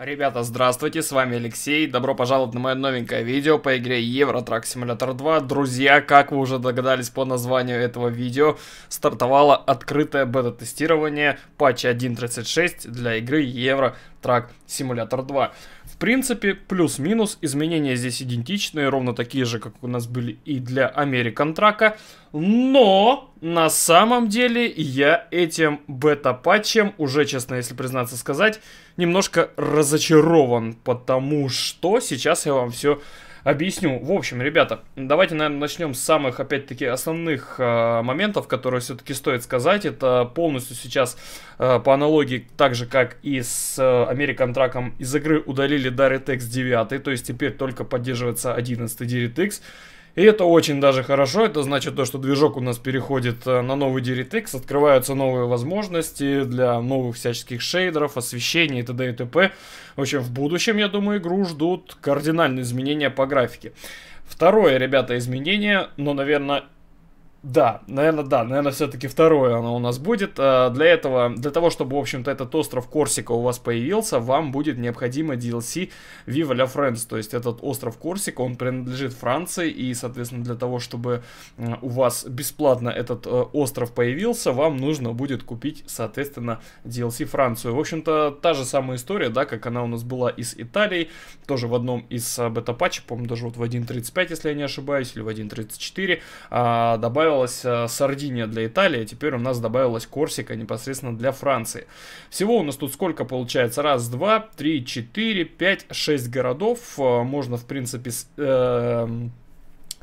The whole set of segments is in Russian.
Ребята, здравствуйте, с вами Алексей, добро пожаловать на мое новенькое видео по игре Euro Truck Simulator 2. Друзья, как вы уже догадались по названию этого видео, стартовало открытое бета-тестирование патча 1.36 для игры Euro Truck Simulator 2 принципе, плюс-минус, изменения здесь идентичные, ровно такие же, как у нас были и для American Track. Но, на самом деле, я этим бета-патчем, уже честно, если признаться сказать, немножко разочарован, потому что сейчас я вам все Объясню. В общем, ребята, давайте, наверное, начнем с самых, опять-таки, основных э, моментов, которые все-таки стоит сказать. Это полностью сейчас э, по аналогии, так же, как и с э, American Track, из игры удалили DirectX 9, то есть теперь только поддерживается 11 DirectX. И это очень даже хорошо, это значит то, что движок у нас переходит э, на новый DirectX, открываются новые возможности для новых всяческих шейдеров, освещения и т.д. и т.п. В общем, в будущем, я думаю, игру ждут кардинальные изменения по графике. Второе, ребята, изменение, но, наверное, да, наверное, да, наверное, все-таки второе оно у нас будет. А, для этого, для того, чтобы, в общем-то, этот остров Корсика у вас появился, вам будет необходимо DLC Viva la France, то есть этот остров Корсика, он принадлежит Франции, и, соответственно, для того, чтобы а, у вас бесплатно этот а, остров появился, вам нужно будет купить, соответственно, DLC Францию. В общем-то, та же самая история, да, как она у нас была из Италии, тоже в одном из бета-патчей, по-моему, даже вот в 1.35, если я не ошибаюсь, или в 1.34, добавил добавилась э, Сардиния для Италии, теперь у нас добавилась Корсика непосредственно для Франции. Всего у нас тут сколько получается? Раз, два, три, четыре, пять, шесть городов. Э, можно, в принципе, с, э,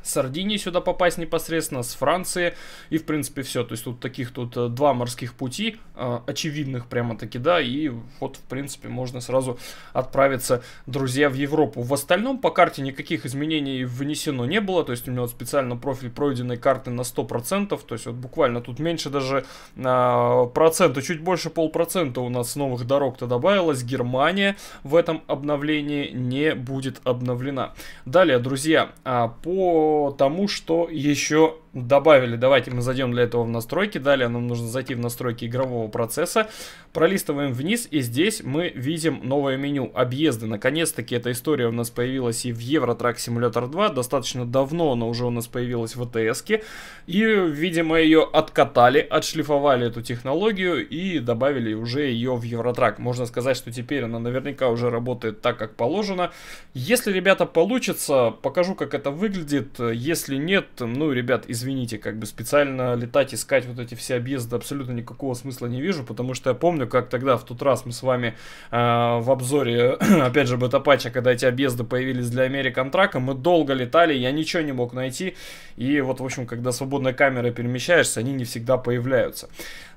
Сардинии сюда попасть непосредственно, с Франции и, в принципе, все. То есть тут таких тут э, два морских пути, э, очевидных прямо-таки, да, и вот, в принципе, можно сразу отправиться, друзья, в Европу. В остальном по карте никаких изменений внесено не было, то есть у меня вот специально профиль пройденной карты на 100%, то есть вот буквально тут меньше даже а, процента, чуть больше полпроцента у нас новых дорог-то добавилось, Германия в этом обновлении не будет обновлена. Далее, друзья, а, по тому, что еще добавили, давайте мы зайдем для этого в настройки, далее нам нужно зайти в настройки игрового процесса, пролистываем вниз и здесь мы видим новое меню объезды. Наконец-таки эта история у нас появилась и в Евротрак Simulator 2, достаточно давно она уже у нас появилась в АТСке и, видимо, ее откатали, отшлифовали эту технологию и добавили уже ее в Евротрак. Можно сказать, что теперь она наверняка уже работает так, как положено. Если, ребята, получится, покажу, как это выглядит. Если нет, ну, ребят, извините извините, как бы специально летать, искать вот эти все объезды абсолютно никакого смысла не вижу, потому что я помню, как тогда в тот раз мы с вами э, в обзоре, опять же, бета-патча, когда эти объезды появились для American Track, мы долго летали, я ничего не мог найти, и вот, в общем, когда свободной камерой перемещаешься, они не всегда появляются.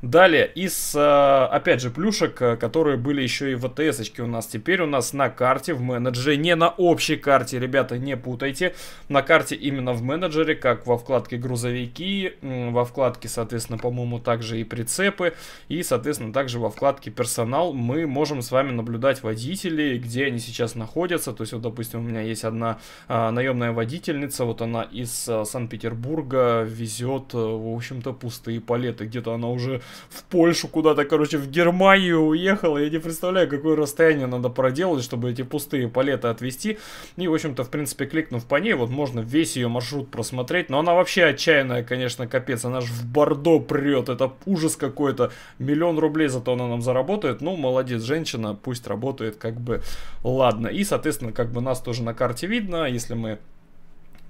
Далее, из, э, опять же, плюшек, э, которые были еще и в АТС-очке у нас, теперь у нас на карте, в менеджере, не на общей карте, ребята, не путайте, на карте именно в менеджере, как во вкладке группы, грузовики, во вкладке, соответственно, по-моему, также и прицепы, и, соответственно, также во вкладке персонал мы можем с вами наблюдать водителей, где они сейчас находятся, то есть, вот, допустим, у меня есть одна а, наемная водительница, вот она из а, Санкт-Петербурга везет, э, в общем-то, пустые палеты, где-то она уже в Польшу куда-то, короче, в Германию уехала, я не представляю, какое расстояние надо проделать, чтобы эти пустые палеты отвезти, и, в общем-то, в принципе, кликнув по ней, вот можно весь ее маршрут просмотреть, но она вообще качайная, конечно, капец. Она же в бордо прет. Это ужас какой-то. Миллион рублей зато она нам заработает. Ну, молодец, женщина. Пусть работает, как бы. Ладно. И, соответственно, как бы нас тоже на карте видно. Если мы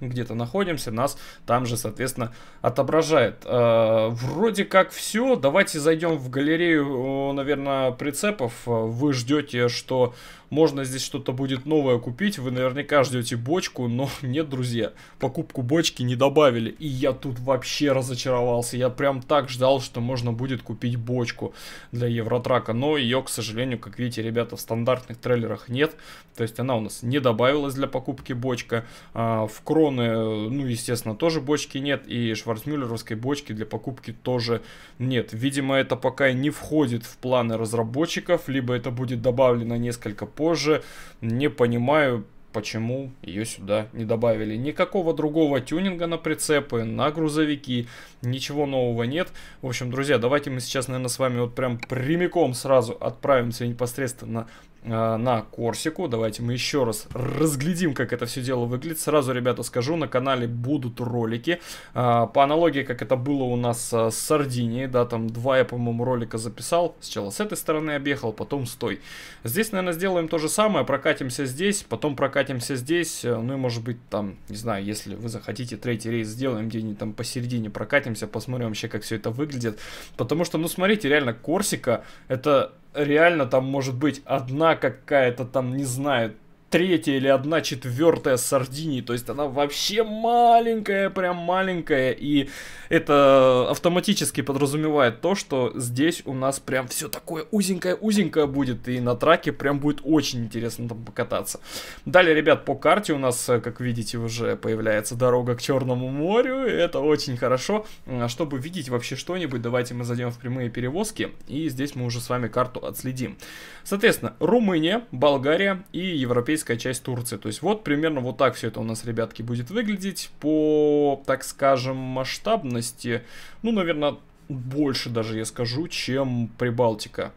где-то находимся, нас там же, соответственно, отображает. Э, вроде как все. Давайте зайдем в галерею, наверное, прицепов. А, вы ждете, что можно здесь что-то будет новое купить. Вы наверняка ждете бочку, но нет, друзья, покупку бочки не добавили. И я тут вообще разочаровался. Я прям так ждал, что можно будет купить бочку для Евротрака. Но ее, к сожалению, как видите, ребята, в стандартных трейлерах нет. То есть она у нас не добавилась для покупки бочка. А, в крон Сталлоне, э, ну, естественно, тоже бочки нет, и Шварцмюллеровской бочки для покупки тоже нет. Видимо, это пока не входит в планы разработчиков, либо это будет добавлено несколько позже. Не понимаю, почему ее сюда не добавили. Никакого другого тюнинга на прицепы, на грузовики, ничего нового нет. В общем, друзья, давайте мы сейчас, наверное, с вами вот прям прямиком сразу отправимся непосредственно Э, на Корсику. Давайте мы еще раз разглядим, как это все дело выглядит. Сразу, ребята, скажу, на канале будут ролики. Э, по аналогии, как это было у нас э, с Сардинией, да, там два я, по-моему, ролика записал. Сначала с этой стороны объехал, потом с той. Здесь, наверное, сделаем то же самое, прокатимся здесь, потом прокатимся здесь, ну и, может быть, там, не знаю, если вы захотите третий рейс, сделаем где-нибудь там посередине прокатимся, посмотрим вообще, как все это выглядит. Потому что, ну, смотрите, реально, Корсика, это реально там может быть одна какая-то там, не знаю, третья или одна четвертая Сардинии. То есть она вообще маленькая, прям маленькая. И это автоматически подразумевает то, что здесь у нас прям все такое узенькое-узенькое будет. И на траке прям будет очень интересно там покататься. Далее, ребят, по карте у нас, как видите, уже появляется дорога к Черному морю. Это очень хорошо. А, чтобы видеть вообще что-нибудь, давайте мы зайдем в прямые перевозки. И здесь мы уже с вами карту отследим. Соответственно, Румыния, Болгария и Европейская европейская часть Турции. То есть вот примерно вот так все это у нас, ребятки, будет выглядеть по, так скажем, масштабности. Ну, наверное, больше даже я скажу, чем Прибалтика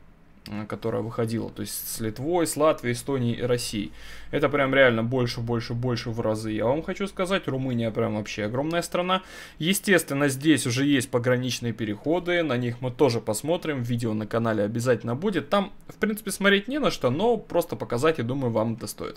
которая выходила, то есть с Литвой, с Латвией, Эстонией и Россией. Это прям реально больше, больше, больше в разы. Я вам хочу сказать, Румыния прям вообще огромная страна. Естественно, здесь уже есть пограничные переходы, на них мы тоже посмотрим, видео на канале обязательно будет. Там, в принципе, смотреть не на что, но просто показать, я думаю, вам это стоит.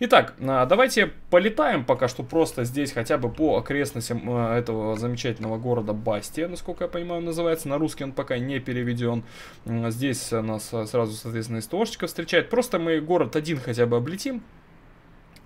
Итак, а, давайте полетаем пока что просто здесь хотя бы по окрестностям а, этого замечательного города Бастия, насколько я понимаю, называется. На русский он пока не переведен. Здесь нас нас сразу, соответственно, СТОшечка встречает. Просто мы город один хотя бы облетим,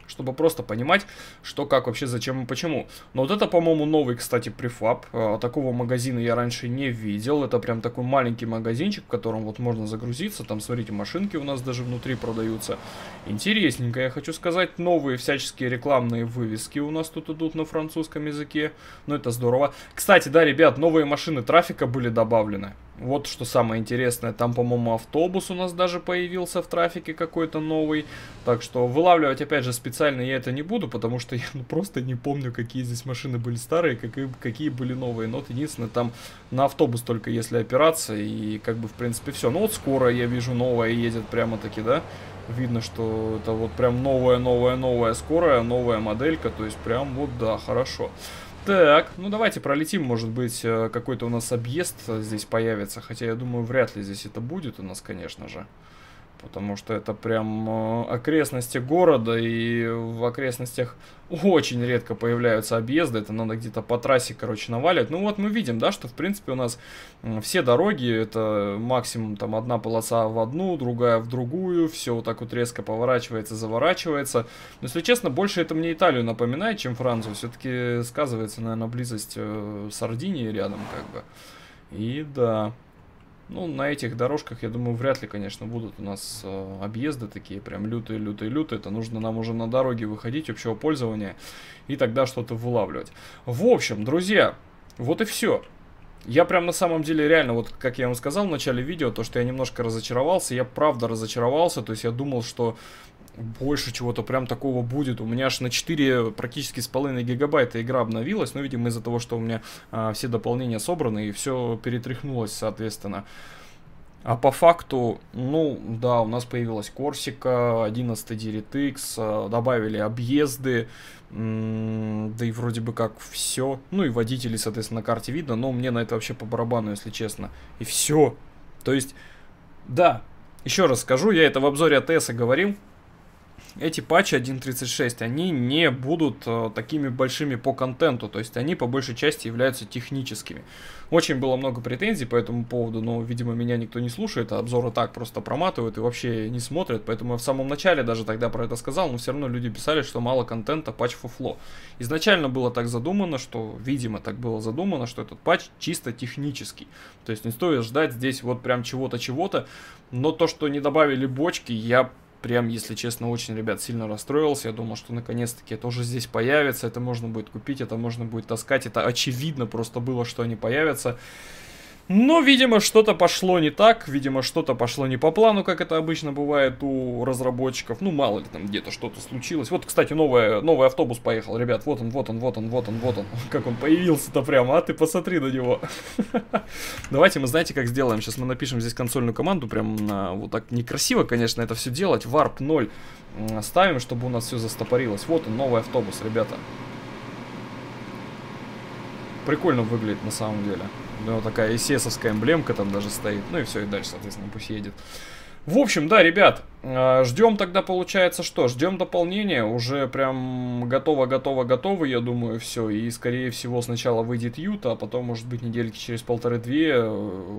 чтобы просто понимать, что как вообще, зачем и почему. Но вот это, по-моему, новый, кстати, префаб. А, такого магазина я раньше не видел. Это прям такой маленький магазинчик, в котором вот можно загрузиться. Там, смотрите, машинки у нас даже внутри продаются. Интересненько, я хочу сказать. Новые всяческие рекламные вывески у нас тут идут на французском языке. Ну, это здорово. Кстати, да, ребят, новые машины трафика были добавлены. Вот что самое интересное, там, по-моему, автобус у нас даже появился в трафике какой-то новый. Так что вылавливать, опять же, специально я это не буду, потому что я ну, просто не помню, какие здесь машины были старые, какие, какие были новые. Но вот единственное, там на автобус только если опираться, и как бы, в принципе, все. Ну вот скоро я вижу новая едет прямо-таки, да? Видно, что это вот прям новая-новая-новая скорая, новая моделька, то есть прям вот, да, хорошо. Хорошо. Так, ну давайте пролетим, может быть, э, какой-то у нас объезд э, здесь появится. Хотя я думаю, вряд ли здесь это будет у нас, конечно же. Потому что это прям э, окрестности города, и в окрестностях очень редко появляются объезды. Это надо где-то по трассе, короче, наваливать. Ну вот мы видим, да, что в принципе у нас все дороги, это максимум там одна полоса в одну, другая в другую. Все вот так вот резко поворачивается, заворачивается. Но если честно, больше это мне Италию напоминает, чем Францию. Все-таки сказывается, наверное, близость э, Сардинии рядом как бы. И да... Ну, на этих дорожках, я думаю, вряд ли, конечно, будут у нас э, объезды такие прям лютые-лютые-лютые. Это нужно нам уже на дороге выходить общего пользования и тогда что-то вылавливать. В общем, друзья, вот и все. Я прям на самом деле реально, вот как я вам сказал в начале видео, то что я немножко разочаровался, я правда разочаровался, то есть я думал, что больше чего-то прям такого будет. У меня аж на 4 практически с половиной гигабайта игра обновилась, но, видимо, из-за того, что у меня а, все дополнения собраны и все перетряхнулось, соответственно. А по факту, ну да, у нас появилась Корсика, 11 DirectX, а, добавили объезды, да и вроде бы как все. Ну и водители соответственно, на карте видно, но мне на это вообще по барабану, если честно. И все. То есть, да, еще раз скажу, я это в обзоре АТС говорил, эти патчи 1.36, они не будут э, такими большими по контенту, то есть они по большей части являются техническими. Очень было много претензий по этому поводу, но, видимо, меня никто не слушает, а обзоры так просто проматывают и вообще не смотрят, поэтому я в самом начале даже тогда про это сказал, но все равно люди писали, что мало контента, патч фуфло. Изначально было так задумано, что, видимо, так было задумано, что этот патч чисто технический, то есть не стоит ждать здесь вот прям чего-то, чего-то, но то, что не добавили бочки, я прям, если честно, очень, ребят, сильно расстроился. Я думал, что наконец-таки это уже здесь появится. Это можно будет купить, это можно будет таскать. Это очевидно просто было, что они появятся. Но, видимо, что-то пошло не так, видимо, что-то пошло не по плану, как это обычно бывает у разработчиков. Ну, мало ли там где-то что-то случилось. Вот, кстати, новое, новый автобус поехал, ребят. Вот он, вот он, вот он, вот он, вот он. Как он появился-то прямо, а ты посмотри на него. Давайте мы, знаете, как сделаем? Сейчас мы напишем здесь консольную команду, прям вот так некрасиво, конечно, это все делать. Варп 0 ставим, чтобы у нас все застопорилось. Вот он, новый автобус, ребята прикольно выглядит на самом деле. У него такая эсэсовская эмблемка там даже стоит. Ну и все, и дальше, соответственно, пусть едет. В общем, да, ребят, а, Ждем тогда, получается, что? Ждем дополнения. Уже прям готово, готово, готово, я думаю, все. И, скорее всего, сначала выйдет Юта, а потом, может быть, недельки через полторы-две, э,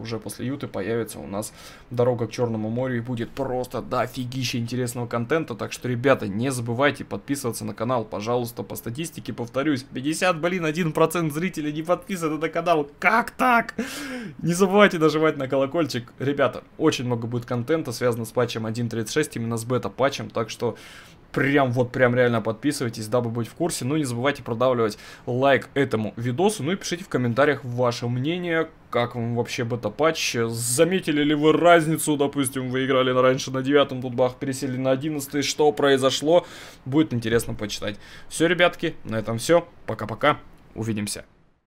уже после Юты появится у нас дорога к Черному морю. И будет просто дофигища интересного контента. Так что, ребята, не забывайте подписываться на канал, пожалуйста. По статистике, повторюсь, 50, блин, 1% зрителей не подписаны на канал. Как так? Не забывайте нажимать на колокольчик. Ребята, очень много будет контента, связано с патчем 1.30. 1.36 именно с бета-патчем, так что прям вот прям реально подписывайтесь, дабы быть в курсе. Ну и не забывайте продавливать лайк этому видосу, ну и пишите в комментариях ваше мнение, как вам вообще бета-патч, заметили ли вы разницу, допустим, вы играли раньше на девятом, тут бах, пересели на одиннадцатый, что произошло, будет интересно почитать. Все, ребятки, на этом все, пока-пока, увидимся.